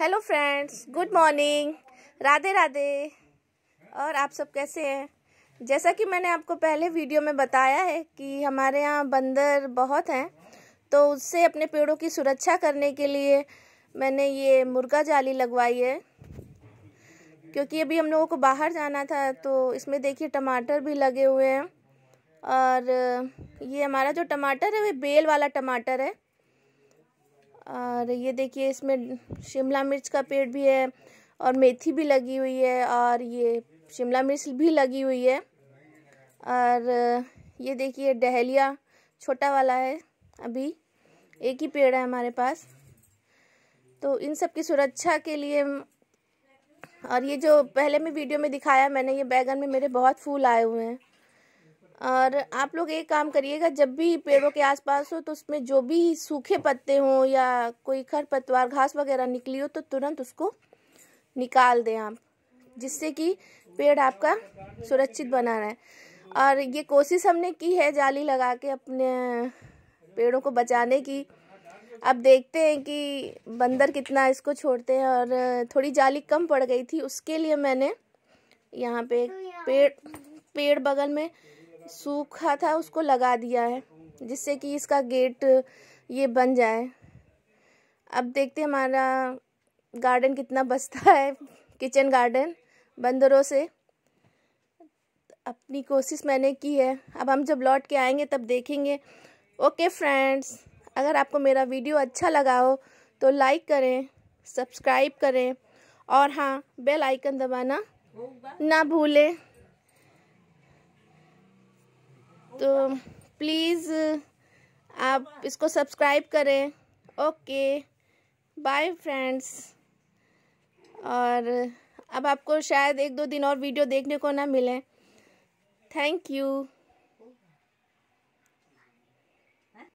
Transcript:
hello friends good morning Radhe Radhe और आप सब कैसे हैं जैसा कि मैंने आपको पहले वीडियो में बताया है कि हमारे यहाँ बंदर बहुत हैं तो उससे अपने पेड़ों की सुरक्षा करने के लिए मैंने ये मुर्गा जाली लगवाई है क्योंकि अभी हम लोगों को बाहर जाना था तो इसमें देखिए टमाटर भी लगे हुए हैं और ये हमारा जो टमाटर है वो बेल वाला टमाटर है और ये देखिए इसमें शिमला मिर्च का पेड़ भी है और मेथी भी लगी हुई है और ये शिमला मिर्च भी लगी हुई है और ये देखिए डहलिया छोटा वाला है अभी एक ही पेड़ है हमारे पास तो इन सब की सुरक्षा के लिए और ये जो पहले में वीडियो में दिखाया मैंने ये बैगन में मेरे बहुत फूल आए हुए हैं और आप लोग एक काम करिएगा जब भी पेड़ों के आसपास हो तो उसमें जो भी सूखे पत्ते हों या कोई खर पतवार घास वगैरह निकली हो तो तुरंत उसको निकाल दें आप जिससे कि पेड़ आपका सुरक्षित बना रहे और ये कोशिश हमने की है जाली लगा के अपने पेड़ों को बचाने की अब देखते हैं कि बंदर कितना इसको छोड़ते हैं और थोड़ी जाली कम पड़ गई थी उसके लिए मैंने यहाँ पे पेड़ पेड़ बगल में सूखा था उसको लगा दिया है जिससे कि इसका गेट ये बन जाए अब देखते हमारा गार्डन कितना बसता है किचन गार्डन बंदरों से अपनी कोशिश मैंने की है अब हम जब लौट के आएंगे तब देखेंगे ओके फ्रेंड्स अगर आपको मेरा वीडियो अच्छा लगा हो तो लाइक करें सब्सक्राइब करें और हाँ बेल आइकन दबाना ना भूलें तो प्लीज़ आप इसको सब्सक्राइब करें ओके बाय फ्रेंड्स और अब आपको शायद एक दो दिन और वीडियो देखने को ना मिले थैंक यू